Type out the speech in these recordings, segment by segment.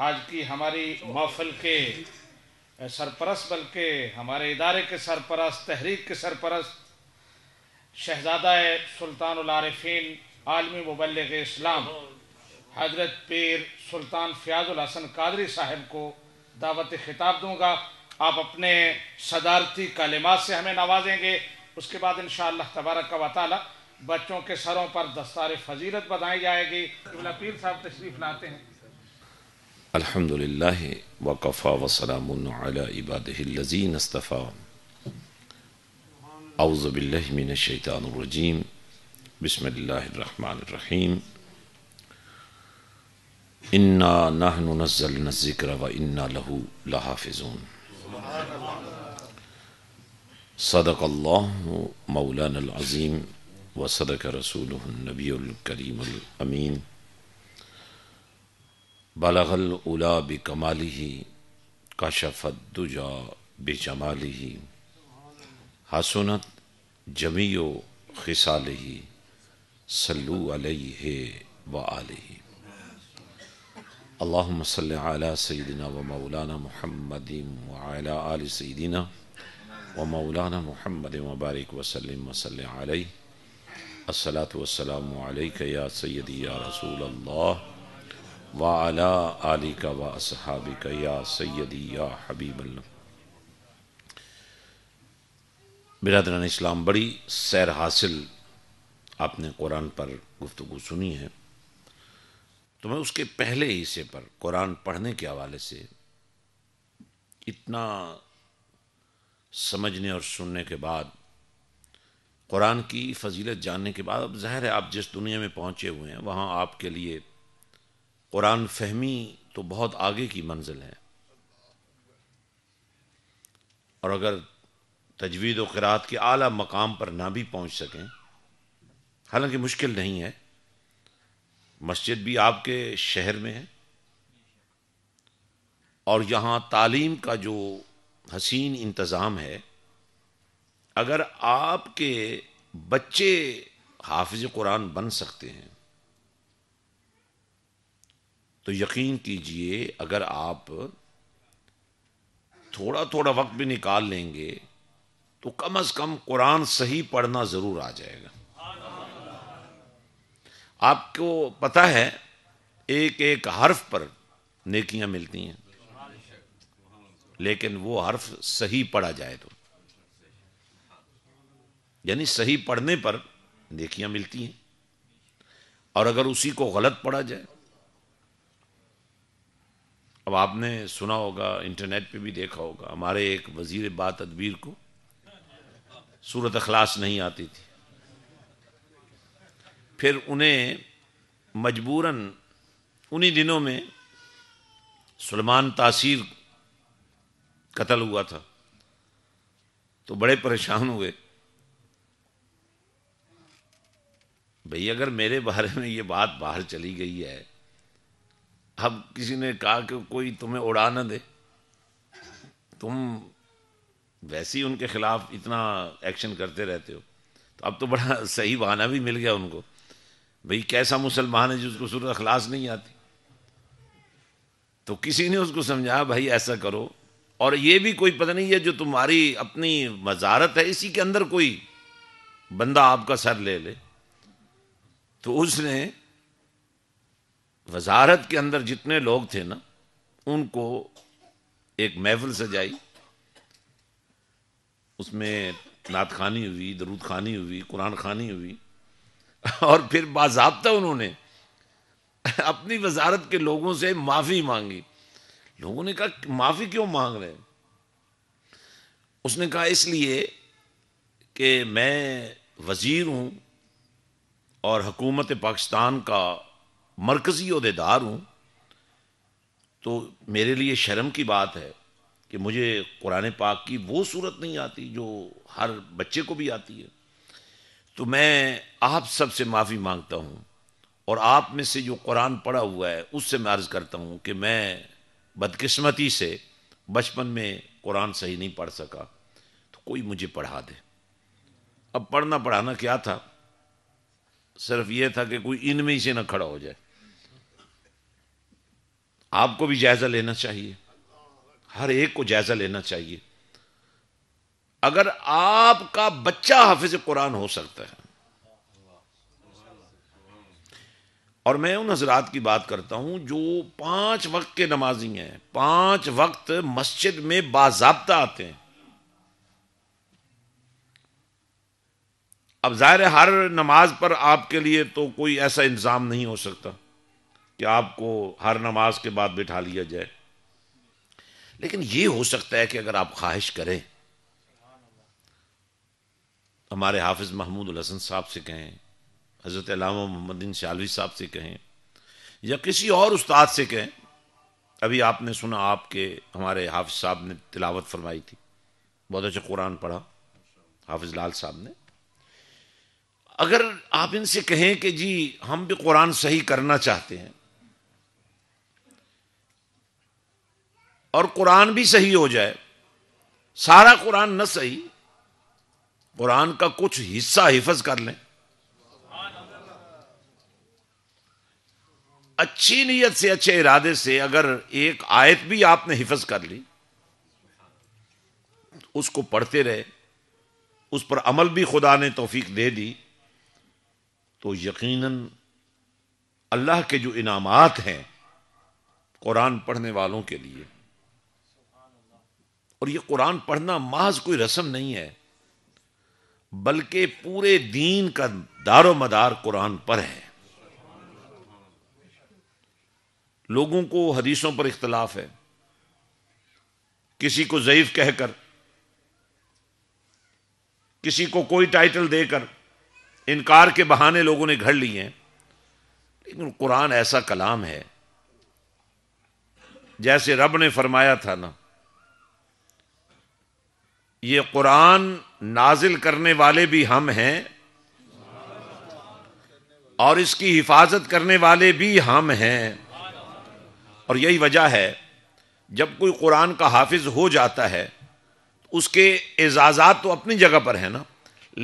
आज की हमारी महफल के सरपरस्त बल्कि हमारे इदारे के सरपरस्त तहरीक के सरपरस्त शहजादा सुल्तानारफीन आलमी मुबलग इस्लाम हजरत पीर सुल्तान फ़याज़ुल हसन कादरी साहब को दावत खिताब दूंगा आप अपने सदारती कलमात से हमें नवाजेंगे उसके बाद इन तबारक का वाली बच्चों के सरों पर दस्तार फजीलत बधाई जाएगी पीर साहब तशरीफ़ लाते हैं अल्हम्दुलिल्लाह वकफ़ा वसलाम इबादीन अस्तफ़ा अउज़बिल्लिमिनशैतानरजीम बसमीम इन्ना नहन नज़ल नज़िक्र व इन्ना लहू लहाफिजून सदक अल्लाह मौलान अज़ीम व सदक रसूल नबील करीम अमीन बलगल उला बि ही कशफत दुजा बेजमाली ही हसनत जमीयो खिसाल ही सल्लू अलैहि व आलिही अल्लाहुम व मौलाना मुहम्मदिन व अला आलि सय्यिदिना व मौलाना मुहम्मद व बारिक व सल्लिम व सल्लि अलैहि या सय्यदी रसूल अल्लाह वाला आली का व असहाबी का या सैदी या हबीबल बिरादरान इस्लाम बड़ी सैर हासिल आपने कुरान पर गुफ्तु सुनी है तो मैं उसके पहले हिस्से पर कुरान पढ़ने के हवाले से इतना समझने और सुनने के बाद कुरान की फजीलत जानने के बाद अब ज़ाहिर है आप जिस दुनिया में पहुँचे हुए हैं वहाँ आपके लिए कुरान फहमी तो बहुत आगे की मंजिल है और अगर तजवीद व के आला मकाम पर ना भी पहुंच सकें हालांकि मुश्किल नहीं है मस्जिद भी आपके शहर में है और यहाँ तालीम का जो हसीन इंतज़ाम है अगर आपके बच्चे हाफिज कुरान बन सकते हैं तो यकीन कीजिए अगर आप थोड़ा थोड़ा वक्त भी निकाल लेंगे तो कम अज कम कुरान सही पढ़ना जरूर आ जाएगा आपको पता है एक एक हर्फ पर नेकियां मिलती हैं लेकिन वो हर्फ सही पढ़ा जाए तो यानी सही पढ़ने पर नेकियां मिलती हैं और अगर उसी को गलत पढ़ा जाए अब आपने सुना होगा इंटरनेट पे भी देखा होगा हमारे एक वजीर बात अदबीर को सूरत अखलास नहीं आती थी फिर उन्हें मजबूरन उन्हीं दिनों में सलमान तासीर कत्ल हुआ था तो बड़े परेशान हुए भई अगर मेरे बारे में ये बात बाहर चली गई है अब किसी ने कहा कि कोई तुम्हें उड़ा ना दे तुम वैसे ही उनके खिलाफ इतना एक्शन करते रहते हो तो अब तो बड़ा सही बहाना भी मिल गया उनको भाई कैसा मुसलमान है जिसको सूरत अखलास नहीं आती तो किसी ने उसको समझाया भाई ऐसा करो और ये भी कोई पता नहीं है जो तुम्हारी अपनी मजारत है इसी के अंदर कोई बंदा आपका सर ले ले तो उसने वजारत के अंदर जितने लोग थे ना उनको एक महफिल सजाई उसमें नात खानी हुई दरूद खानी हुई कुरान खानी हुई और फिर बाबा उन्होंने अपनी वजारत के लोगों से माफ़ी मांगी लोगों ने कहा माफ़ी क्यों मांग रहे उसने कहा इसलिए कि मैं वज़ीर हूँ और हुकूमत पाकिस्तान का मरकज़ी अहदेदार हूँ तो मेरे लिए शर्म की बात है कि मुझे कुरान पाक की वो सूरत नहीं आती जो हर बच्चे को भी आती है तो मैं आप सब से माफ़ी मांगता हूँ और आप में से जो कुरान पढ़ा हुआ है उससे मैं अर्ज़ करता हूँ कि मैं बदकिस्मती से बचपन में कुरान सही नहीं पढ़ सका तो कोई मुझे पढ़ा दे अब पढ़ना पढ़ाना क्या था सिर्फ यह था कि कोई इनमें ही से ना खड़ा हो जाए आपको भी जायजा लेना चाहिए हर एक को जायजा लेना चाहिए अगर आपका बच्चा हाफिज कुरान हो सकता है और मैं उन हजरात की बात करता हूं जो पांच वक्त के नमाजी हैं पांच वक्त मस्जिद में बाजाबता आते हैं अब जाहिर हर नमाज पर आपके लिए तो कोई ऐसा इंतजाम नहीं हो सकता कि आपको हर नमाज के बाद बिठा लिया जाए लेकिन ये हो सकता है कि अगर आप ख्वाहिश करें हमारे हाफिज महमूद हसन साहब से कहें हज़रत अलामा मोहम्मदिन शालवी साहब से कहें या किसी और उस्ताद से कहें अभी आपने सुना आपके हमारे हाफिज साहब ने तिलावत फरमाई थी बहुत अच्छा कुरान पढ़ा हाफिज लाल साहब ने अगर आप इनसे कहें कि जी हम भी कुरान सही करना चाहते हैं और कुरान भी सही हो जाए सारा कुरान न सही कुरान का कुछ हिस्सा हिफज कर लें अच्छी नीयत से अच्छे इरादे से अगर एक आयत भी आपने हिफज कर ली उसको पढ़ते रहे उस पर अमल भी खुदा ने तोफीक दे दी तो यकीनन अल्लाह के जो इनामात हैं कुरान पढ़ने वालों के लिए और ये कुरान पढ़ना महज कोई रस्म नहीं है बल्कि पूरे दीन का दारो मदार कुरान पर है लोगों को हदीसों पर इख्तलाफ है किसी को ज़यीफ कहकर किसी को कोई टाइटल देकर इनकार के बहाने लोगों ने घड़ लिए हैं लेकिन कुरान ऐसा कलाम है जैसे रब ने फरमाया था ना ये कुरान नाजिल करने वाले भी हम हैं और इसकी हिफाजत करने वाले भी हम हैं और यही वजह है जब कोई कुरान का हाफिज हो जाता है तो उसके एजाजात तो अपनी जगह पर है ना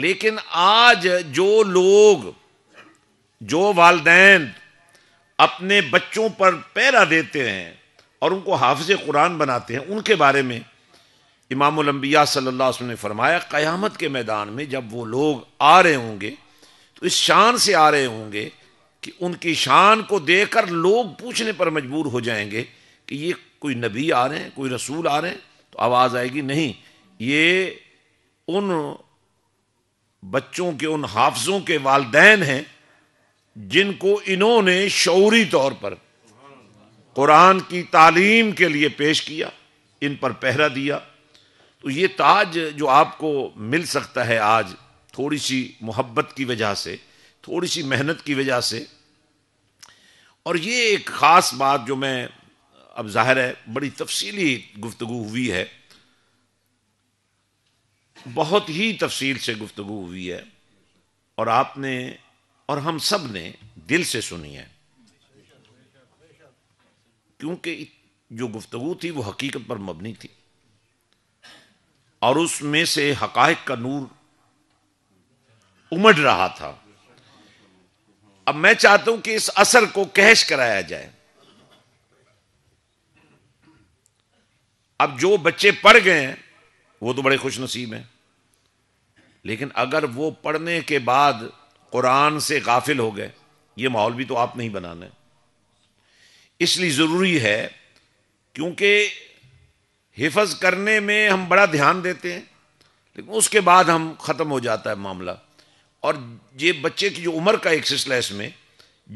लेकिन आज जो लोग जो वालदेन अपने बच्चों पर पैरा देते हैं और उनको हाफिज कुरान बनाते हैं उनके बारे में इमामबिया सल्ला ने फरमाया क़यामत के मैदान में जब वो लोग आ रहे होंगे तो इस शान से आ रहे होंगे कि उनकी शान को देख कर लोग पूछने पर मजबूर हो जाएंगे कि ये कोई नबी आ रहे हैं कोई रसूल आ रहे हैं तो आवाज़ आएगी नहीं ये उन बच्चों के उन हाफजों के वालदेन हैं जिनको इन्होंने शौरी तौर पर कुरान की तालीम के लिए पेश किया इन पर पहरा दिया तो ये ताज जो आपको मिल सकता है आज थोड़ी सी मोहब्बत की वजह से थोड़ी सी मेहनत की वजह से और ये एक ख़ास बात जो मैं अब जाहिर है बड़ी तफसीली गुफ्तु हुई है बहुत ही तफसील से गुफ्तु हुई है और आपने और हम सब ने दिल से सुनी है क्योंकि जो गुफ्तु थी वो हकीकत पर मबनी थी और उसमें से हकायक का नूर उमड़ रहा था अब मैं चाहता हूं कि इस असर को कैश कराया जाए अब जो बच्चे पढ़ गए हैं वो तो बड़े खुश नसीब हैं लेकिन अगर वो पढ़ने के बाद कुरान से गाफिल हो गए ये माहौल भी तो आप नहीं बनाना है इसलिए ज़रूरी है क्योंकि हिफज करने में हम बड़ा ध्यान देते हैं लेकिन उसके बाद हम ख़त्म हो जाता है मामला और ये बच्चे की जो उम्र का एक सिलसिला इसमें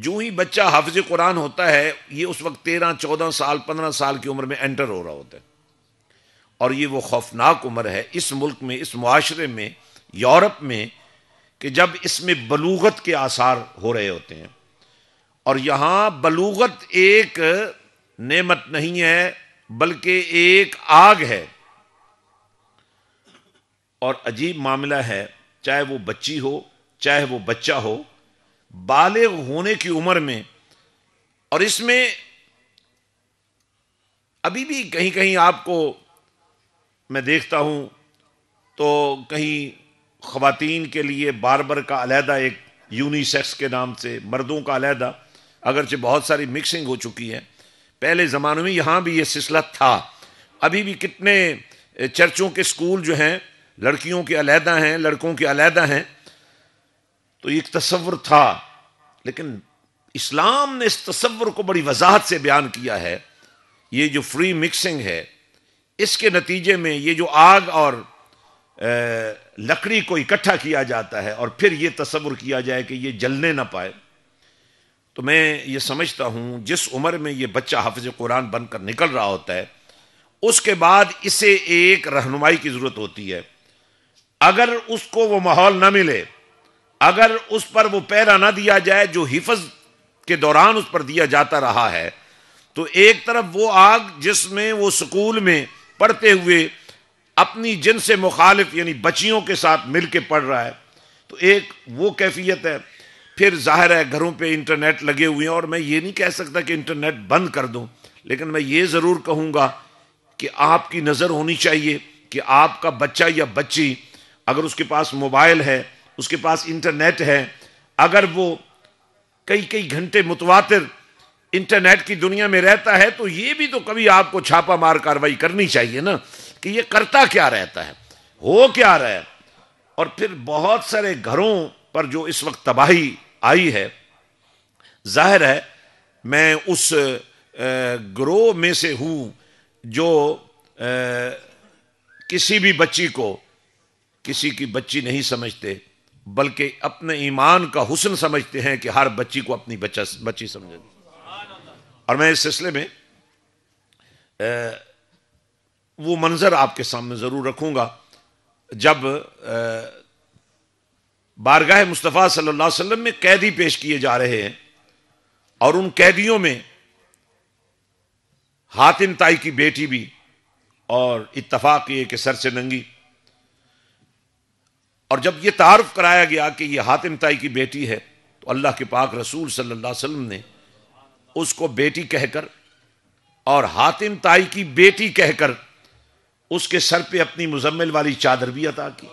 जो ही बच्चा हाफिज कुरान होता है ये उस वक्त तेरह चौदह साल पंद्रह साल की उम्र में एंटर हो रहा होता है और ये वो खौफनाक उम्र है इस मुल्क में इस माशरे में यूरोप में कि जब इसमें बलूगत के आसार हो रहे होते हैं और यहाँ बलूगत एक नेमत नहीं है बल्कि एक आग है और अजीब मामला है चाहे वो बच्ची हो चाहे वो बच्चा हो बाल होने की उम्र में और इसमें अभी भी कहीं कहीं आपको मैं देखता हूं तो कहीं खातन के लिए बारबर का अलहदा एक यूनिसेक्स के नाम से मर्दों का अलहदा अगरचे बहुत सारी मिक्सिंग हो चुकी है पहले ज़माने में यहाँ भी ये सिलसिला था अभी भी कितने चर्चों के स्कूल जो हैं लड़कियों के अलहदा हैं लड़कों के अलहदा हैं तो एक तस्वर था लेकिन इस्लाम ने इस तस्वुर को बड़ी वजाहत से बयान किया है ये जो फ्री मिक्सिंग है इसके नतीजे में ये जो आग और लकड़ी को इकट्ठा किया जाता है और फिर ये तस्वुर किया जाए कि ये जलने ना पाए तो मैं ये समझता हूँ जिस उम्र में ये बच्चा हाफिज कुरान बनकर निकल रहा होता है उसके बाद इसे एक रहनुमाई की ज़रूरत होती है अगर उसको वो माहौल ना मिले अगर उस पर वो पैरा ना दिया जाए जो हिफज के दौरान उस पर दिया जाता रहा है तो एक तरफ वो आग जिसमें वो स्कूल में पढ़ते हुए अपनी जिन से मुखालिफ यानी बच्चियों के साथ मिल के पढ़ रहा है तो एक वो कैफियत है फिर जाहिर है घरों पे इंटरनेट लगे हुए हैं और मैं ये नहीं कह सकता कि इंटरनेट बंद कर दूं लेकिन मैं ये ज़रूर कहूँगा कि आपकी नज़र होनी चाहिए कि आपका बच्चा या बच्ची अगर उसके पास मोबाइल है उसके पास इंटरनेट है अगर वो कई कई घंटे मुतवातर इंटरनेट की दुनिया में रहता है तो ये भी तो कभी आपको छापा मार कार्रवाई करनी चाहिए ना कि ये करता क्या रहता है हो क्या रहा है और फिर बहुत सारे घरों पर जो इस वक्त तबाही आई है जाहिर है मैं उस ग्रोह में से हूं जो किसी भी बच्ची को किसी की बच्ची नहीं समझते बल्कि अपने ईमान का हुसन समझते हैं कि हर बच्ची को अपनी बच्चा बच्ची समझ और मैं इस सिलसिले में वो मंज़र आपके सामने ज़रूर रखूंगा जब बारगाह मुस्तफ़ा सल्लल्लाहु अलैहि वसल्लम में कैदी पेश किए जा रहे हैं और उन कैदियों में हातिम ताई की बेटी भी और इतफाक ये कि सर से नंगी और जब ये तारफ कराया गया कि ये हातिम ताई की बेटी है तो अल्लाह के पाक रसूल सल्लल्लाहु अलैहि वसल्लम ने उसको बेटी कहकर और हातिम ताई की बेटी कहकर उसके सर पे अपनी मुजम्मिल वाली चादर भी अता की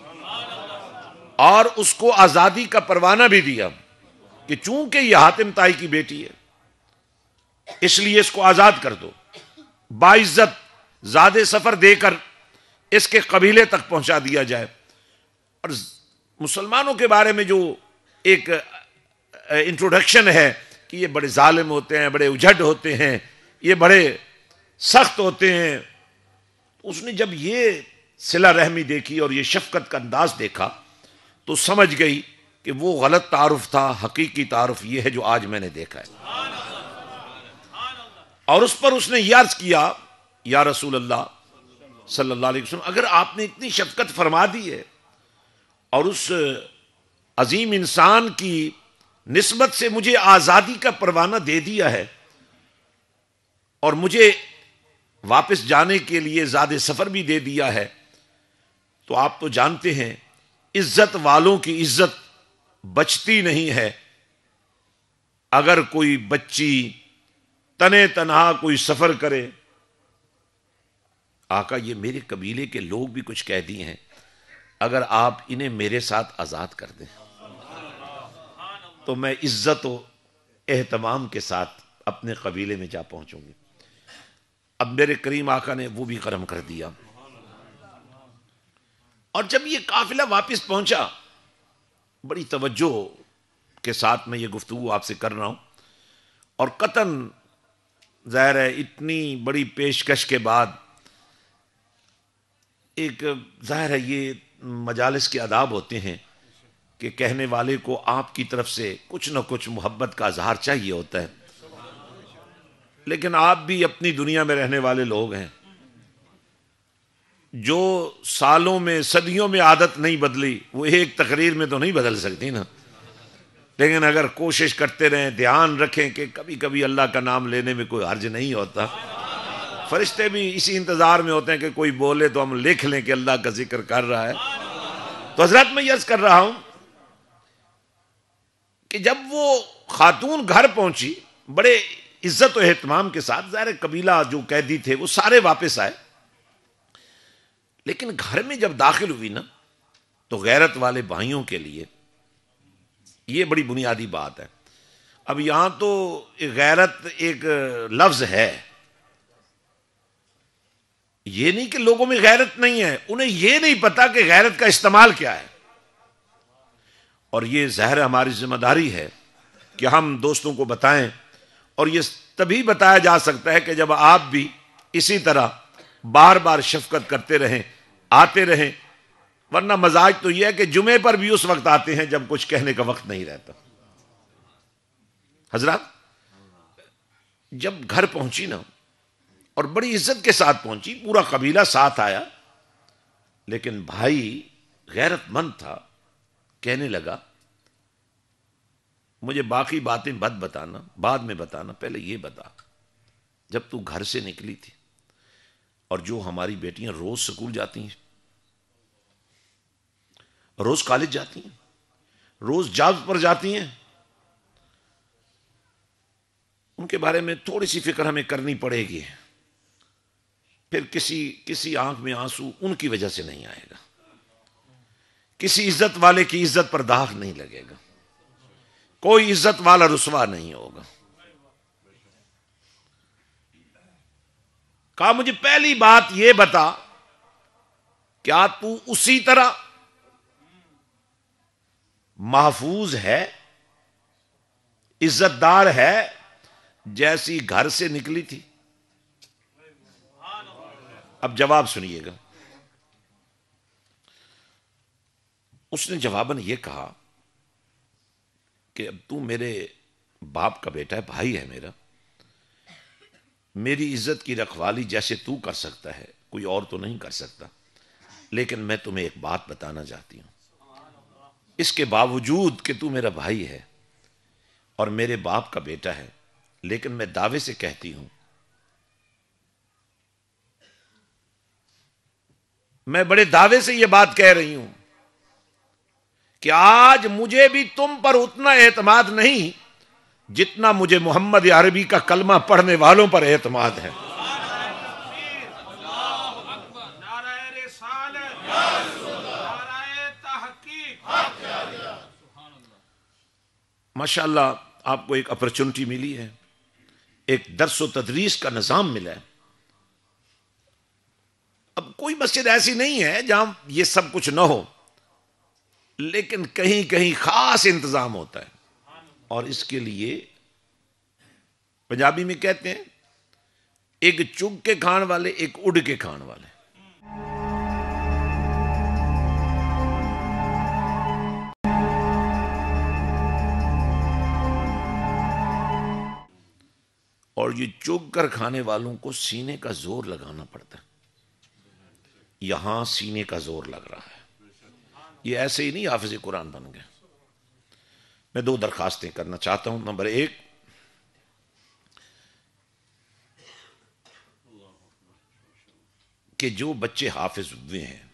और उसको आजादी का परवाना भी दिया कि चूंकि यह हातिम ताई की बेटी है इसलिए इसको आजाद कर दो बाइज्जत ज्यादा सफर देकर इसके कबीले तक पहुंचा दिया जाए और मुसलमानों के बारे में जो एक इंट्रोडक्शन है कि ये बड़े ालिम होते हैं बड़े उजड होते हैं ये बड़े सख्त होते हैं उसने जब ये सिला रहमी देखी और ये शफकत का अंदाज देखा तो समझ गई कि वो गलत तारफ था हकीकी तारफ ये है जो आज मैंने देखा है और उस पर उसने याद किया या रसूल अल्लाह सल्लल्लाहु अलैहि वसल्लम अगर आपने इतनी शफकत फरमा दी है और उस अजीम इंसान की नस्बत से मुझे आज़ादी का परवाना दे दिया है और मुझे वापस जाने के लिए ज़्यादा सफ़र भी दे दिया है तो आप तो जानते हैं इज्जत वालों की इज्जत बचती नहीं है अगर कोई बच्ची तने तनहा कोई सफर करे आका ये मेरे कबीले के लोग भी कुछ कह दिए हैं अगर आप इन्हें मेरे साथ आजाद कर दें तो मैं इज्जत एहतमाम के साथ अपने कबीले में जा पहुंचूंगी अब मेरे करीम आका ने वो भी कर्म कर दिया और जब ये काफिला वापस पहुंचा बड़ी तवज्जो के साथ मैं ये गुफ्तु आपसे कर रहा हूँ और कतन ज़ाहिर है इतनी बड़ी पेशकश के बाद एक ज़ाहिर है ये मजालस के आदाब होते हैं कि कहने वाले को आपकी तरफ से कुछ ना कुछ मोहब्बत का इजहार चाहिए होता है लेकिन आप भी अपनी दुनिया में रहने वाले लोग हैं जो सालों में सदियों में आदत नहीं बदली वो एक तकरीर में तो नहीं बदल सकती ना लेकिन अगर कोशिश करते रहें ध्यान रखें कि कभी कभी अल्लाह का नाम लेने में कोई हर्ज नहीं होता फरिश्ते भी इसी इंतज़ार में होते हैं कि कोई बोले तो हम लिख लें कि अल्लाह का जिक्र कर रहा है तो हजरत मैं यस कर रहा हूं कि जब वो खातून घर पहुंची बड़े इज्जत और अहतमाम के साथ ज़ाहिर कबीला जो कैदी थे वो सारे वापस आए लेकिन घर में जब दाखिल हुई ना तो गैरत वाले भाइयों के लिए ये बड़ी बुनियादी बात है अब यहां तो गैरत एक लफ्ज है ये नहीं कि लोगों में गैरत नहीं है उन्हें यह नहीं पता कि गैरत का इस्तेमाल क्या है और ये जहर हमारी जिम्मेदारी है कि हम दोस्तों को बताएं और ये तभी बताया जा सकता है कि जब आप भी इसी तरह बार बार शफकत करते रहें आते रहें वरना मजाज तो यह है कि जुमे पर भी उस वक्त आते हैं जब कुछ कहने का वक्त नहीं रहता हजरत जब घर पहुंची ना और बड़ी इज्जत के साथ पहुंची पूरा कबीला साथ आया लेकिन भाई गैरतमंद था कहने लगा मुझे बाकी बातें बद बताना बाद में बताना पहले ये बता जब तू घर से निकली थी और जो हमारी बेटियां रोज स्कूल जाती हैं रोज कॉलेज जाती हैं रोज जॉब पर जाती हैं उनके बारे में थोड़ी सी फिक्र हमें करनी पड़ेगी फिर किसी किसी आंख में आंसू उनकी वजह से नहीं आएगा किसी इज्जत वाले की इज्जत पर दाग नहीं लगेगा कोई इज्जत वाला रुसवा नहीं होगा कहा मुझे पहली बात यह बता क्या तू उसी तरह महफूज है इज्जतदार है जैसी घर से निकली थी अब जवाब सुनिएगा उसने जवाबन यह कहा कि अब तू मेरे बाप का बेटा है भाई है मेरा मेरी इज्जत की रखवाली जैसे तू कर सकता है कोई और तो नहीं कर सकता लेकिन मैं तुम्हें एक बात बताना चाहती हूं इसके बावजूद कि तू मेरा भाई है और मेरे बाप का बेटा है लेकिन मैं दावे से कहती हूं मैं बड़े दावे से यह बात कह रही हूं कि आज मुझे भी तुम पर उतना एतमाद नहीं जितना मुझे मोहम्मद अरबी का कलमा पढ़ने वालों पर एतमाद है माशाला आपको एक अपॉर्चुनिटी मिली है एक दरस व तदरीस का निज़ाम मिला है अब कोई मस्जिद ऐसी नहीं है जहां ये सब कुछ ना हो लेकिन कहीं कहीं खास इंतज़ाम होता है और इसके लिए पंजाबी में कहते हैं एक चुग के खान वाले एक उड़ के खान वाले और ये चुग कर खाने वालों को सीने का जोर लगाना पड़ता है यहां सीने का जोर लग रहा है ये ऐसे ही नहीं हाफिज कुरान बन गए मैं दो दरखास्तें करना चाहता हूं नंबर एक कि जो बच्चे हाफिज हुए हैं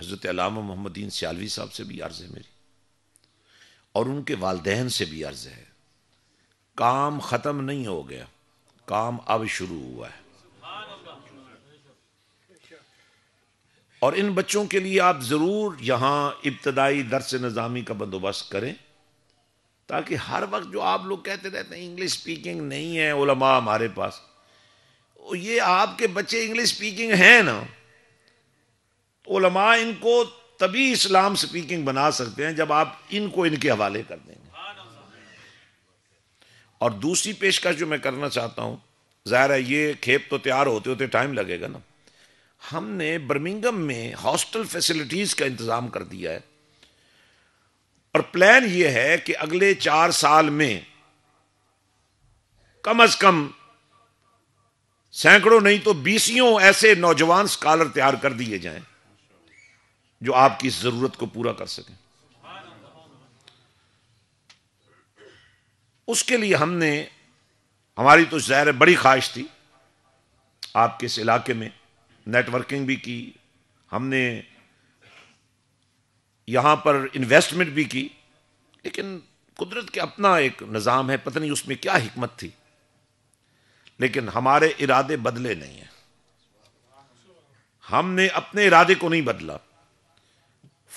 हजरत अलामा मोहम्मदीन सियालवी साहब से भी अर्ज है मेरी और उनके वालदेन से भी अर्ज है काम ख़त्म नहीं हो गया काम अब शुरू हुआ है और इन बच्चों के लिए आप ज़रूर यहां इब्तदाई दरस नज़ामी का बंदोबस्त करें ताकि हर वक्त जो आप लोग कहते रहते हैं इंग्लिश स्पीकिंग नहीं है उलमा हमारे पास ये आपके बच्चे इंग्लिश स्पीकिंग हैं ना तो उलमा इनको तभी इस्लाम स्पीकिंग बना सकते हैं जब आप इनको इनके हवाले कर देंगे और दूसरी पेशकश जो मैं करना चाहता हूँ ज़ाहिर है ये खेप तो तैयार होते होते टाइम लगेगा ना हमने बर्मिंगम में हॉस्टल फैसिलिटीज़ का इंतज़ाम कर दिया है और प्लान ये है कि अगले चार साल में कम अज़ कम सैकड़ों नहीं तो बीसियों ऐसे नौजवान स्कॉलर तैयार कर दिए जाएं जो आपकी ज़रूरत को पूरा कर सकें उसके लिए हमने हमारी तो ज़ाहिर बड़ी ख्वाहिश थी आपके इस इलाके में नेटवर्किंग भी की हमने यहाँ पर इन्वेस्टमेंट भी की लेकिन कुदरत के अपना एक निज़ाम है पता नहीं उसमें क्या हमत थी लेकिन हमारे इरादे बदले नहीं हैं हमने अपने इरादे को नहीं बदला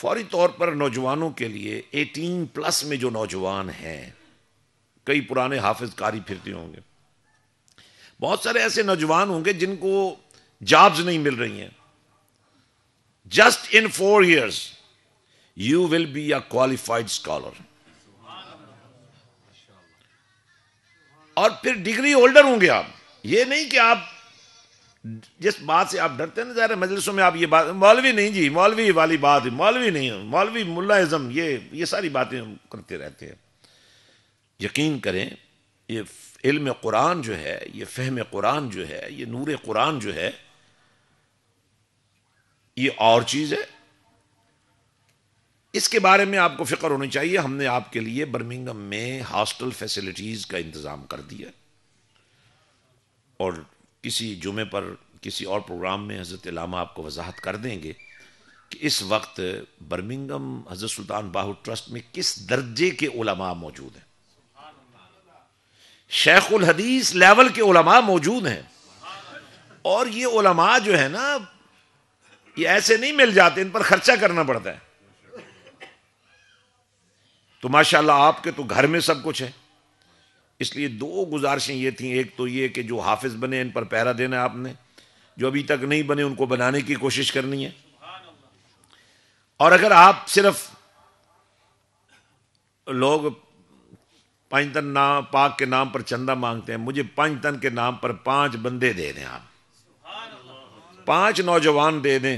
फौरी तौर पर नौजवानों के लिए 18 प्लस में जो नौजवान हैं कई पुराने हाफिज कारी फिरते होंगे बहुत सारे ऐसे नौजवान होंगे जिनको जॉब्स नहीं मिल रही हैं just in four years you will be a qualified scholar और फिर डिग्री होल्डर होंगे आप ये नहीं कि आप जिस बात से आप डरते हैं ना रहे मजलिसों में आप ये बात मौलवी नहीं जी मौलवी वाली बात मौलवी नहीं मौलवी मुलाजम ये ये सारी बातें करते रहते हैं यकीन करें ये इल्म कुरान जो है ये फ़हम कुरान जो है ये नूर कुरान जो है ये और चीज है इसके बारे में आपको फिक्र होनी चाहिए हमने आपके लिए बर्मिंगम में हॉस्टल फैसिलिटीज का इंतजाम कर दिया और किसी जुमे पर किसी और प्रोग्राम में हजरत लामा आपको वजाहत कर देंगे कि इस वक्त बर्मिंगम हजरत सुल्तान बाहू ट्रस्ट में किस दर्जे के उलमा मौजूद हैं शेखुल हदीस लेवल के उलमा मौजूद हैं और ये उलमा जो है ना ये ऐसे नहीं मिल जाते इन पर खर्चा करना पड़ता है तो माशाल्लाह आपके तो घर में सब कुछ है इसलिए दो गुजारिशें ये थी एक तो ये कि जो हाफिज बने इन पर पहरा देना है आपने जो अभी तक नहीं बने उनको बनाने की कोशिश करनी है और अगर आप सिर्फ लोग पांच तन नाम पाक के नाम पर चंदा मांगते हैं मुझे पांच तन के नाम पर पांच बंदे दे दें आप पांच नौजवान दे दें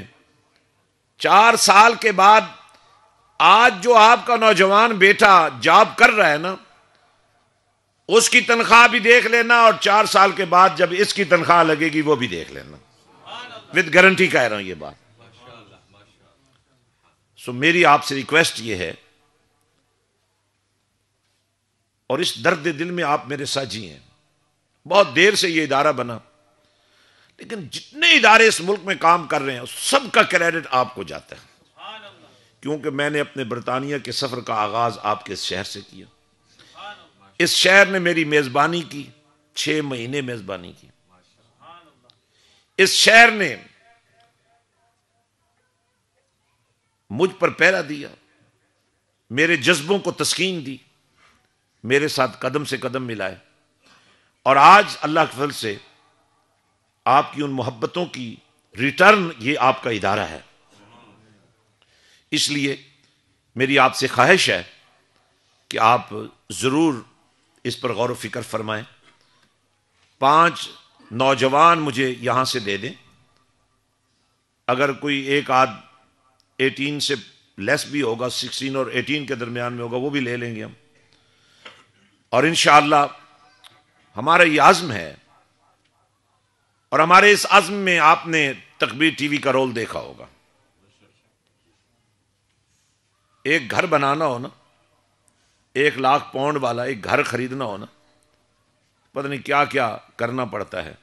चार साल के बाद आज जो आपका नौजवान बेटा जॉब कर रहा है ना उसकी तनख्वाह भी देख लेना और चार साल के बाद जब इसकी तनख्वाह लगेगी वो भी देख लेना विद गारंटी कह रहा हूं ये बात सो so, मेरी आपसे रिक्वेस्ट ये है और इस दर्द दिल में आप मेरे साझी हैं बहुत देर से ये इदारा बना लेकिन जितने इदारे इस मुल्क में काम कर रहे हैं सबका क्रेडिट आपको जाता है क्योंकि मैंने अपने बरतानिया के सफ़र का आगाज़ आपके शहर से किया इस शहर ने मेरी मेज़बानी की छह महीने मेज़बानी की इस शहर ने मुझ पर पहरा दिया मेरे जज्बों को तस्कीन दी मेरे साथ कदम से कदम मिलाए और आज अल्लाह के फल से आपकी उन मोहब्बतों की रिटर्न ये आपका इदारा है इसलिए मेरी आपसे ख्वाहिश है कि आप ज़रूर इस पर गौर फिक्र फरमाएं पांच नौजवान मुझे यहाँ से दे दें अगर कोई एक आध एटीन से लेस भी होगा सिक्सटीन और एटीन के दरमियान में होगा वो भी ले लेंगे हम और इन हमारा ये आज़म है और हमारे इस आजम में आपने तकबीर टीवी का रोल देखा होगा एक घर बनाना हो ना एक लाख पाउंड वाला एक घर खरीदना हो ना पता नहीं क्या क्या करना पड़ता है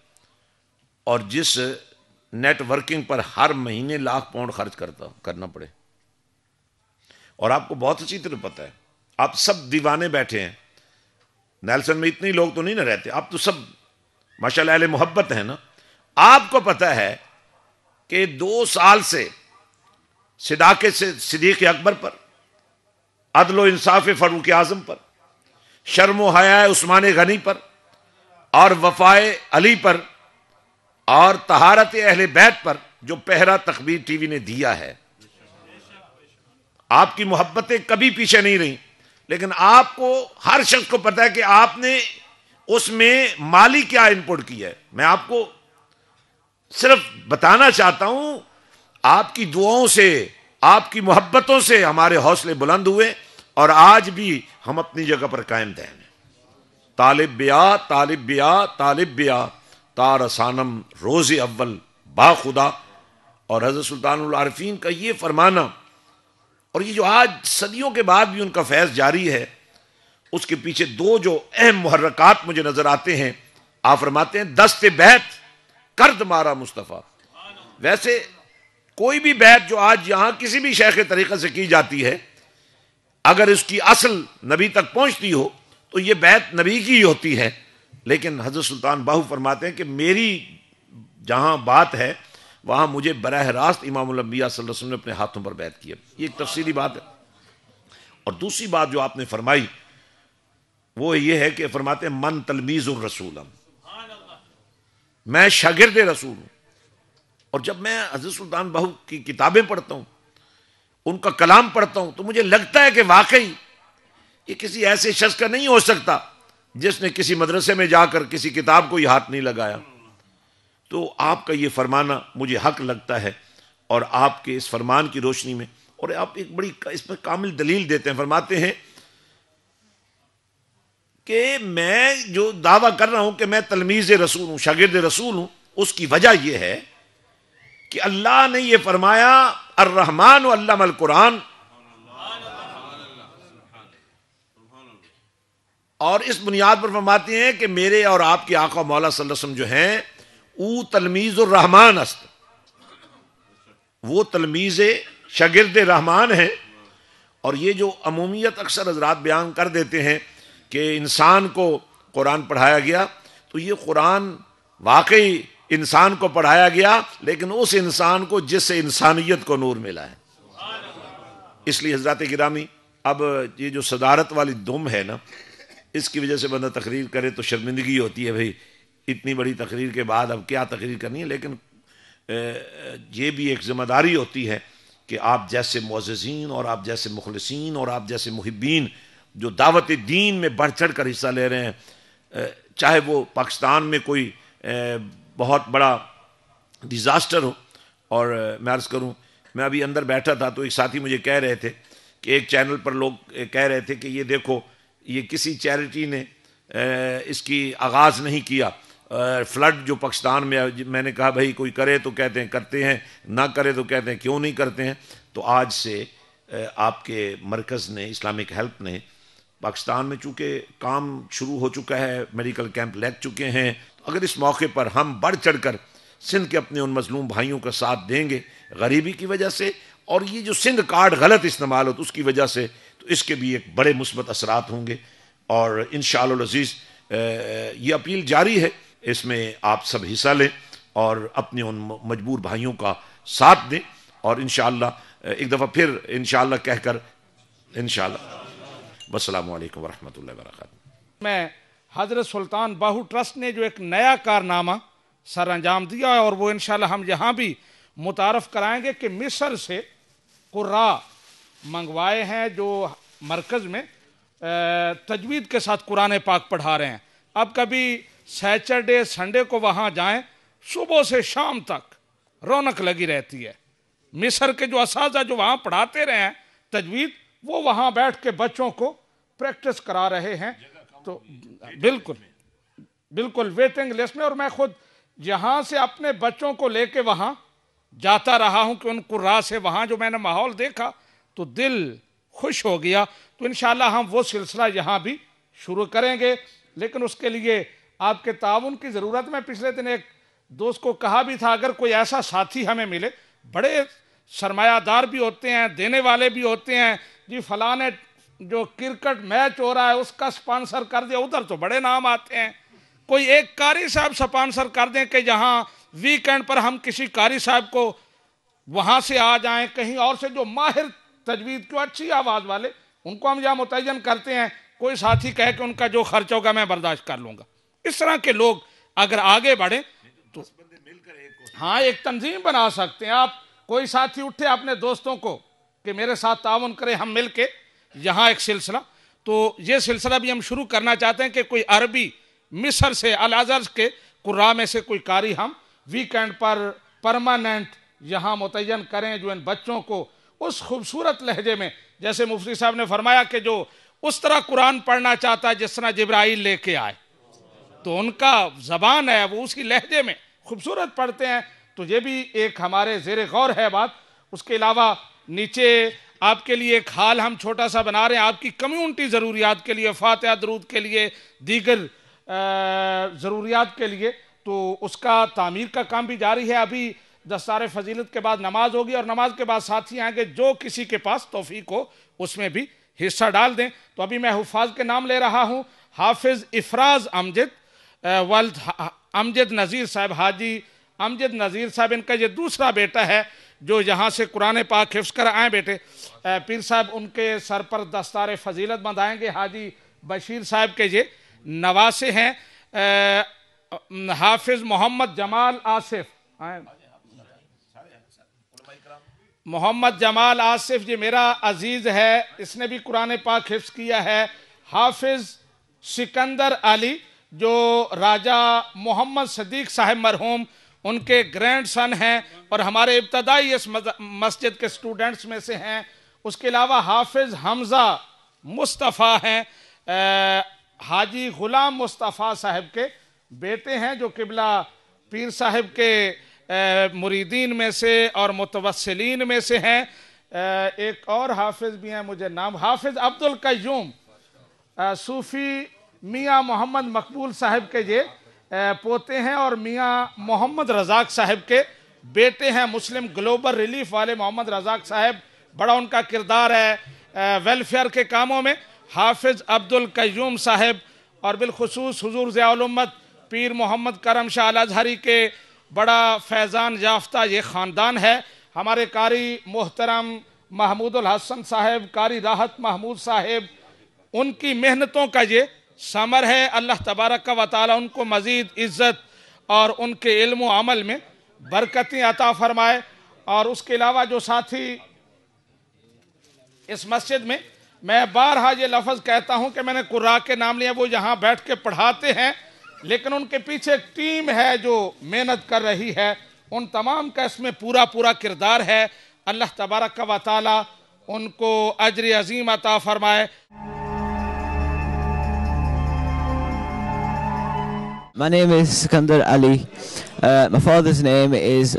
और जिस नेटवर्किंग पर हर महीने लाख पाउंड खर्च करता करना पड़े और आपको बहुत अच्छी तरह पता है आप सब दीवाने बैठे हैं नैलसन में इतने लोग तो नहीं ना रहते आप तो सब माशाल्लाह अहले मोहब्बत हैं ना आपको पता है कि दो साल से सिदाके से सिदीक अकबर पर अदल इंसाफ फारूक आज़म पर शर्म हया उस्मान गनी पर और वफाए अली पर और तहारत अहल बैत पर जो पहरा तकबीर टी वी ने दिया है आपकी मोहब्बतें कभी पीछे नहीं रहीं लेकिन आपको हर शख्स को पता है कि आपने उसमें माली क्या इनपुट किया है मैं आपको सिर्फ बताना चाहता हूं आपकी दुआओं से आपकी मोहब्बतों से हमारे हौसले बुलंद हुए और आज भी हम अपनी जगह पर कायम दैन तालिब ब्या तालिब ब्या तालिब ब्या तारसानम रोज़ अव्वल बाखुदा और हज़रत सुल्तान आरफीन का ये फरमाना और ये जो आज सदियों के बाद भी उनका फैज़ जारी है उसके पीछे दो जो अहम महरक़ात मुझे नज़र आते हैं आप फरमाते हैं दस्ते बैत गर्द मारा मुस्तफ़ा वैसे कोई भी बैत जो आज यहाँ किसी भी शेख तरीक़े से की जाती है अगर इसकी असल नबी तक पहुँचती हो तो ये बैत नबी की ही होती है लेकिन हजरत सुल्तान बाहू फरमाते हैं कि मेरी जहाँ बात है वहाँ मुझे बरह रास्त इमामबिया वसल्लम ने अपने हाथों पर बैत किया ये एक तफसीली बात है और दूसरी बात जो आपने फरमाई वो ये है कि फरमाते मन तलमीज़ रसूलम मैं शागिर्द रसूल हूँ और जब मैं हजरत सुल्तान बहू की किताबें पढ़ता हूँ उनका कलाम पढ़ता हूँ तो मुझे लगता है कि वाकई ये किसी ऐसे शख्स का नहीं हो सकता जिसने किसी मदरसे में जाकर किसी किताब को हाथ नहीं लगाया तो आपका ये फरमाना मुझे हक लगता है और आपके इस फरमान की रोशनी में और आप एक बड़ी इसमें कामिल दलील देते हैं फरमाते हैं कि मैं जो दावा कर रहा हूं कि मैं तलमीज रसूल हूं शागिर्द रसूल हूं उसकी वजह यह है कि अल्लाह ने यह फरमाया अर्रहमान अल्लाह कुरान और इस बुनियाद पर फरमाते हैं कि मेरे और आपकी आंखों मौला वसल्लम जो हैं ऊ तलमीज रहमान अस्त वो तलमीज शगिर्द रहमान है और ये जो अमूमियत अक्सर हजरात बयान कर देते हैं कि इंसान को कुरान पढ़ाया गया तो ये कुरान वाकई इंसान को पढ़ाया गया लेकिन उस इंसान को जिससे इंसानियत को नूर मिला है इसलिए हजरत गिरामी अब ये जो सदारत वाली दुम है ना इसकी वजह से बंदा तकरीर करे तो शर्मिंदगी होती है भाई इतनी बड़ी तकरीर के बाद अब क्या तकरीर करनी है लेकिन ये भी एक जिम्मेदारी होती है कि आप जैसे मोजीन और आप जैसे मुखलसिन और आप जैसे मुहिबीन जो दावत दीन में बढ़ चढ़ कर हिस्सा ले रहे हैं चाहे वो पाकिस्तान में कोई बहुत बड़ा डिज़ास्टर हो और मैं अर्ज़ करूँ मैं अभी अंदर बैठा था तो एक साथी मुझे कह रहे थे कि एक चैनल पर लोग कह रहे थे कि ये देखो ये किसी चैरिटी ने इसकी आगाज़ नहीं किया फ्लड जो पाकिस्तान में मैंने कहा भाई कोई करे तो कहते हैं करते हैं ना करे तो कहते हैं क्यों नहीं करते हैं तो आज से आपके मरकज़ ने इस्लामिक हेल्प ने पाकिस्तान में चूँकि काम शुरू हो चुका है मेडिकल कैंप लग चुके हैं तो अगर इस मौके पर हम बढ़ चढ़ कर सिंध के अपने उन मजलूम भाइयों का साथ देंगे गरीबी की वजह से और ये जो सिंध कार्ड गलत इस्तेमाल हो तो उसकी वजह से तो इसके भी एक बड़े मुस्बत असरात होंगे और इन शजीज़ ये अपील जारी है इसमें आप सब हिस्सा लें और अपने उन मजबूर भाइयों का साथ दें और इन एक दफ़ा फिर इन कहकर इन वालेकुम वरहमल वर्क मैं हजरत सुल्तान बाहू ट्रस्ट ने जो एक नया कारनामा सर अंजाम दिया है और वो इन हम यहाँ भी मुतारफ़ कराएंगे कि मिस्र से कुर्रा मंगवाए हैं जो मरकज़ में तजवीद के साथ कुरान पाक पढ़ा रहे हैं अब कभी सैटरडे संडे को वहाँ जाएं सुबह से शाम तक रौनक लगी रहती है मिस्र के जो इस जो वहाँ पढ़ाते रहे हैं तजवीद वो वहाँ बैठ के बच्चों को प्रैक्टिस करा रहे हैं तो बिल्कुल बिल्कुल वेटिंग लिस्ट में और मैं खुद यहाँ से अपने बच्चों को लेके वहाँ जाता रहा हूँ कि उन कुर्रा से वहाँ जो मैंने माहौल देखा तो दिल खुश हो गया तो इन हम वो सिलसिला यहाँ भी शुरू करेंगे लेकिन उसके लिए आपके ताउन की ज़रूरत में पिछले दिन एक दोस्त को कहा भी था अगर कोई ऐसा साथी हमें मिले बड़े सरमायादार भी होते हैं देने वाले भी होते हैं जी फलाने जो क्रिकेट मैच हो रहा है उसका स्पॉन्सर कर दिया उधर तो बड़े नाम आते हैं कोई एक कारी साहब स्पॉन्सर कर दें कि जहां वीकेंड पर हम किसी कारी साहब को वहां से आ जाएं कहीं और से जो माहिर तजवीज़ क्यों अच्छी आवाज़ वाले उनको हम यहाँ मुतयन करते हैं कोई साथी कहे कि उनका जो खर्च होगा मैं बर्दाश्त कर लूंगा इस तरह के लोग अगर आगे बढ़े तो मिलकर हाँ एक तंजीम बना सकते हैं आप कोई साथी उठे अपने दोस्तों को कि मेरे साथ ताउन करें हम मिल के यहाँ एक सिलसिला तो ये सिलसिला भी हम शुरू करना चाहते हैं कि कोई अरबी मिस्र से अल अजहर के कुर्रा में से कोई कारी हम वीकेंड पर परमानेंट यहाँ मुतन करें जो इन बच्चों को उस खूबसूरत लहजे में जैसे मुफ्ती साहब ने फरमाया कि जो उस तरह कुरान पढ़ना चाहता है जिस तरह जब्राइल लेके आए तो उनका जबान है वो उसी लहजे में खूबसूरत पढ़ते हैं तो ये भी एक हमारे जेर गौर है बात उसके अलावा नीचे आपके लिए एक हाल हम छोटा सा बना रहे हैं आपकी कम्युनिटी ज़रूरियात के लिए फातह दरूद के लिए दीगर ज़रूरियात के लिए तो उसका तामीर का काम भी जारी है अभी दस्तार फजीलत के बाद नमाज होगी और नमाज के बाद साथी आएंगे जो किसी के पास तोफ़ी को उसमें भी हिस्सा डाल दें तो अभी मैं हफाज के नाम ले रहा हूँ हाफिज़ इफराज अमजद वल्द अमजद नज़ीर साहब हाजी अमजद नज़ीर साहब इनका ये दूसरा बेटा है जो यहाँ से कुरान पाक हिफ्स कर आए बेटे पीर साहब उनके सर पर दस्तार फजीलत बंधाएंगे हाजी बशीर साहब के ये नवासे हैं हाफिज मोहम्मद जमाल आसिफ मोहम्मद जमाल आसिफ जी मेरा अजीज है इसने भी कुरान पाक हिफ्स किया है हाफिज सिकंदर अली जो राजा मोहम्मद सदीक साहब मरहूम उनके ग्रैंड सन हैं और हमारे इब्तदाई इस मस्जिद के स्टूडेंट्स में से हैं उसके अलावा हाफिज हमजा मुस्तफ़ा हैं हाजी गुलाम मुस्तफ़ा साहब के बेटे हैं जो किबला पीर साहब के मुरीदीन में से और मुतवसलिन में से हैं एक और हाफिज भी हैं मुझे नाम हाफिज अब्दुल कयूम सूफ़ी मियाँ मोहम्मद मकबूल साहब के ये पोते हैं और मियाँ मोहम्मद रजाक साहब के बेटे हैं मुस्लिम ग्लोबल रिलीफ वाले मोहम्मद रजाक साहब बड़ा उनका किरदार है वेलफेयर के कामों में हाफिज़ अब्दुल कयूम साहब और बिलखसूस हजूर ज़ियालमत पीर मोहम्मद करम शाह अजहरी के बड़ा फैज़ान याफ्ता ये ख़ानदान है हमारे कारी मोहतरम महमूद हसन साहब कारी राहत महमूद साहेब उनकी मेहनतों का ये समर है अल्लाह तबारक का वाली उनको मज़ीद इज़्ज़त और उनके इल्म अमल में बरकतें अता फरमाए और उसके अलावा जो साथी इस मस्जिद में मैं बारहा ये लफज कहता हूँ कि मैंने कुर्रा के नाम लिया वो यहाँ बैठ के पढ़ाते हैं लेकिन उनके पीछे एक टीम है जो मेहनत कर रही है उन तमाम का इसमें पूरा पूरा किरदार है अल्लाह तबारक का वाली उनको अजर अजीम अता फरमाए My name is Skander Ali. Uh, my father's name is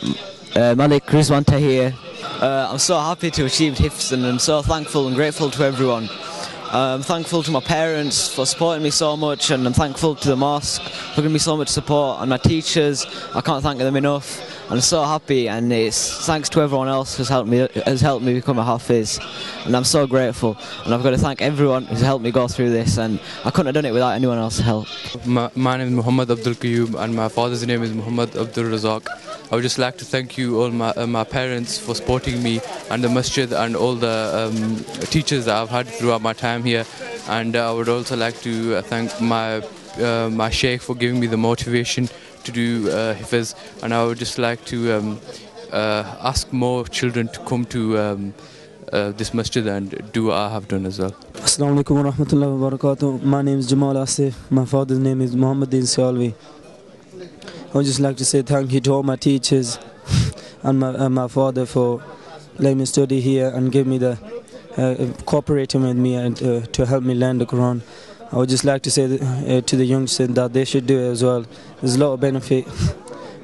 uh, Malik Rizwan Tahir. Uh, I'm so happy to achieve HIFS and I'm so thankful and grateful to everyone. Uh, I'm thankful to my parents for supporting me so much and I'm thankful to the mosque for giving me so much support and my teachers, I can't thank them enough. I'm so happy, and it's thanks to everyone else who's helped me has helped me become a Hafiz, and I'm so grateful. And I've got to thank everyone who's helped me go through this, and I couldn't have done it without anyone else's help. My, my name is Muhammad Abdul Qayyub, and my father's name is Muhammad Abdul Razak. I would just like to thank you all my, uh, my parents for supporting me and the masjid and all the um, teachers that I've had throughout my time here and uh, I would also like to uh, thank my uh, my sheikh for giving me the motivation to do uh, Hifiz, and I would just like to um, uh, ask more children to come to um, uh, this masjid and do what I have done as well. Assalamu alaikum wa rahmatullahi wa barakatuh. My name is Jamal Asif. My father's name is Muhammadin Salvi. I would just like to say thank you to all my teachers and my, and my father for letting me study here and give me the uh, cooperating with me and uh, to help me learn the Quran. I would just like to say that, uh, to the youngsters that they should do it as well. There's a lot of benefit.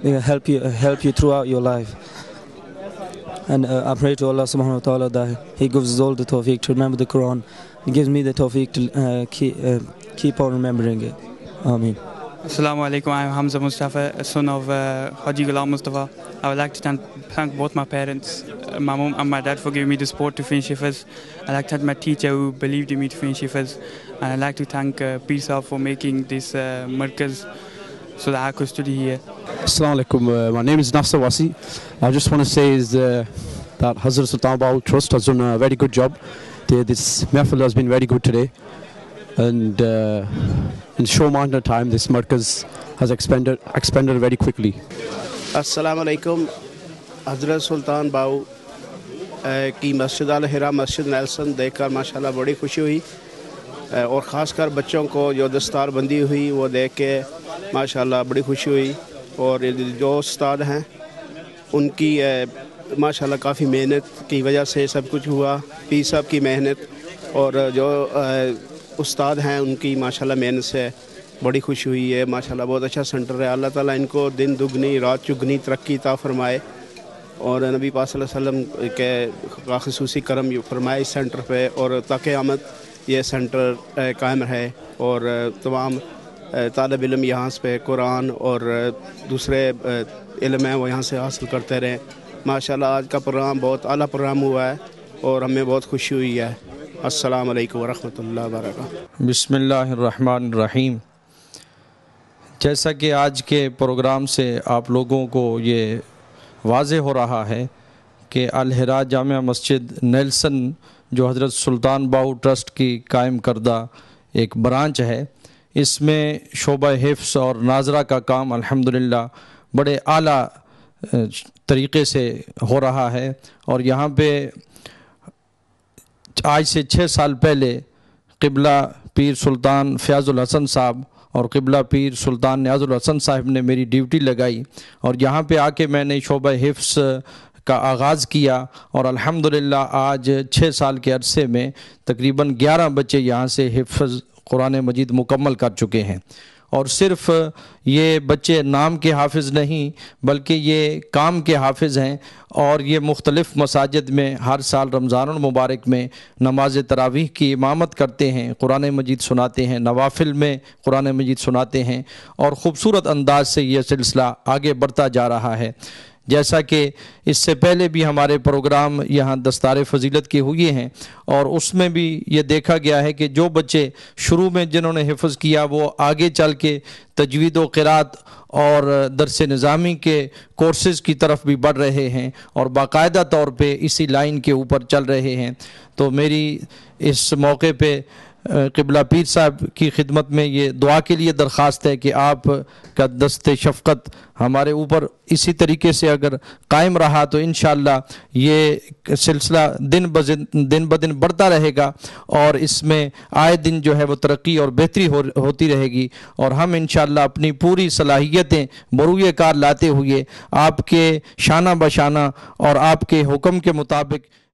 It'll help you uh, help you throughout your life. And uh, I pray to Allah subhanahu wa ta'ala that He gives us all the tawfiq to remember the Quran. He gives me the tawfiq to uh, keep, uh, keep on remembering it. Ameen. Assalamu alaikum, I'm Hamza Mustafa, son of uh, Haji Ghulam Mustafa. I would like to thank both my parents, uh, my mom and my dad for giving me the sport to finish 1st I'd like to thank my teacher who believed in me to finish first. And I'd like to thank uh, PISA for making this uh, Merkaz so that I could study here. Assalamu alaikum, uh, my name is Nasser Wasi. I just want to say is uh, that Hazrat Sultan Bawal Trust has done a very good job. The, this mehfil has been very good today. and uh, in a short amount of time this markaz has expanded expanded very quickly assalamu alaikum hazrat sultan bau की मस्जिद अल हरा मस्जिद Nelson देखकर माशाल्लाह बड़ी खुशी हुई और ख़ासकर बच्चों को जो दस्तार बंदी हुई वो देख के माशाल्लाह बड़ी खुशी हुई और जो उस्ताद हैं उनकी माशाल्लाह काफ़ी मेहनत की वजह से सब कुछ हुआ पी साहब की मेहनत और जो उस्ताद हैं उनकी माशाल्लाह मेहनत से बड़ी खुशी हुई है माशाल्लाह बहुत अच्छा सेंटर है अल्लाह ताला इनको दिन दुगनी रात चुगनी तरक्की ता फरमाए और नबी पाक वसल्लम के खसूसी करम फरमाए इस सेंटर पे और तक आमद ये सेंटर कायम रहे और तमाम तालब इलम यहाँ पे कुरान और दूसरे इलम हैं वो यहाँ से हासिल करते रहें माशाल्लाह आज का प्रोग्राम बहुत आला प्रोग्राम हुआ है और हमें बहुत खुशी हुई है अस्सलाम वालेकुम वरहमतुल्लाहि वबरकातुहू बिस्मिल्लाहिर्रहमानिर्रहीम जैसा कि आज के प्रोग्राम से आप लोगों को ये वाज हो रहा है कि अलहरा जाम मस्जिद नेल्सन जो हज़रत सुल्तान बाहू ट्रस्ट की कायम करदा एक ब्रांच है इसमें शोबा हिफ्स और नाजरा का काम अल्हम्दुलिल्लाह बड़े आला तरीके से हो रहा है और यहाँ पे आज से छः साल पहले किबला पीर सुल्तान फ़याज़ुल हसन साहब और किबला पीर सुल्तान न्याजुल हसन साहब ने मेरी ड्यूटी लगाई और यहाँ पे आके मैंने शोबा हिफ्स का आगाज़ किया और अल्हम्दुलिल्लाह आज छः साल के अरसे में तकरीबन ग्यारह बच्चे यहाँ से हिफ्स कुरान मजीद मुकम्मल कर चुके हैं और सिर्फ ये बच्चे नाम के हाफिज़ नहीं बल्कि ये काम के हाफिज़ हैं और ये मुख्तलिफ़ मसाजिद में हर साल रमज़ान मुबारक में नमाज तरावीह की इमामत करते हैं कुरान मजीद सुनाते हैं नवाफिल में कुरान मजीद सुनाते हैं और ख़ूबसूरत अंदाज से यह सिलसिला आगे बढ़ता जा रहा है जैसा कि इससे पहले भी हमारे प्रोग्राम यहाँ दस्तार फजीलत के हुए हैं और उसमें भी ये देखा गया है कि जो बच्चे शुरू में जिन्होंने हिफ्ज़ किया वो आगे चल के तजवीद क़रात और दरस नज़ामी के कोर्सेज़ की तरफ भी बढ़ रहे हैं और बाकायदा तौर पे इसी लाइन के ऊपर चल रहे हैं तो मेरी इस मौके पर कबला पीर साहब की खिदमत में ये दुआ के लिए दरख्वास्त है कि आप का दस्त शफकत हमारे ऊपर इसी तरीके से अगर कायम रहा तो इन ये सिलसिला दिन ब दिन ब दिन बढ़ता रहेगा और इसमें आए दिन जो है वो तरक्की और बेहतरी हो, होती रहेगी और हम इन अपनी पूरी सलाहियतें बरूए कार लाते हुए आपके शाना बशाना और आपके हुक्म के मुताबिक